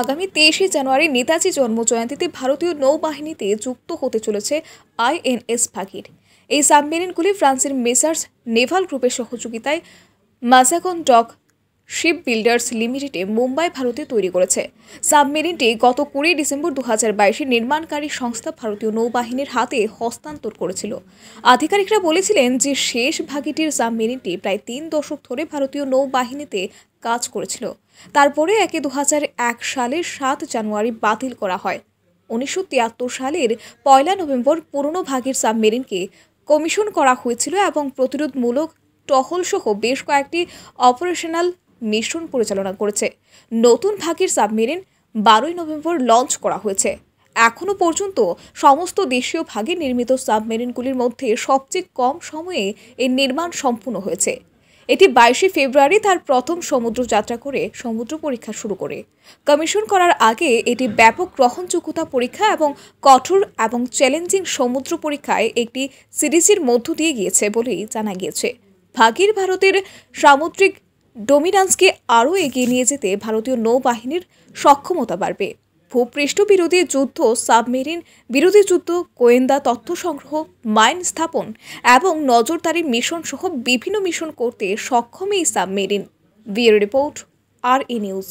আগামী তেইশে জানুয়ারি নেতাজি জন্মজয়ন্তীতে ভারতীয় নৌবাহিনীতে যুক্ত হতে চলেছে আইএনএস ফাগির এই সাবমেরিনগুলি ফ্রান্সের মেসার্স নেভাল গ্রুপের সহযোগিতায় মাজাগন ডক শিপ বিল্ডার্স লিমিটেডে মুম্বাই ভারতে তৈরি করেছে সাবমেরিনটি গত কুড়ি ডিসেম্বর দু হাজার বাইশে নির্মাণকারী সংস্থা ভারতীয় নৌবাহিনীর হাতে হস্তান্তর করেছিল আধিকারিকরা বলেছিলেন যে শেষ ভাগিটির সাবমেরিনটি প্রায় তিন দশক ধরে ভারতীয় নৌবাহিনীতে কাজ করেছিল তারপরে একে দু এক সালের সাত জানুয়ারি বাতিল করা হয় উনিশশো সালের পয়লা নভেম্বর পুরনো ভাগের সাবমেরিনকে কমিশন করা হয়েছিল এবং প্রতিরোধমূলক টহল সহ বেশ কয়েকটি অপারেশনাল মিশন পরিচালনা করেছে নতুন ভাগের সাবমেরিন বারোই নভেম্বর লঞ্চ করা হয়েছে এখনও পর্যন্ত সমস্ত দেশীয় ভাগে নির্মিত সাবমেরিনগুলির মধ্যে সবচেয়ে কম সময়ে এর নির্মাণ সম্পূর্ণ হয়েছে এটি বাইশে ফেব্রুয়ারি তার প্রথম সমুদ্র যাত্রা করে সমুদ্র পরীক্ষা শুরু করে কমিশন করার আগে এটি ব্যাপক গ্রহণযোগ্যতা পরীক্ষা এবং কঠোর এবং চ্যালেঞ্জিং সমুদ্র পরীক্ষায় একটি সিরিজের মধ্য দিয়ে গিয়েছে বলেই জানা গিয়েছে ভাগীর ভারতের সামুদ্রিক ডোমিনান্সকে আরও এগিয়ে নিয়ে যেতে ভারতীয় নৌবাহিনীর সক্ষমতা বাড়বে ভূপৃষ্ঠ বিরোধী যুদ্ধ সাবমেরিন বিরোধী যুদ্ধ গোয়েন্দা তথ্য সংগ্রহ মাইন স্থাপন এবং নজরদারি মিশন সহ বিভিন্ন মিশন করতে সক্ষম এই সাবমেরিন বিউরো রিপোর্ট আর ই নিউজ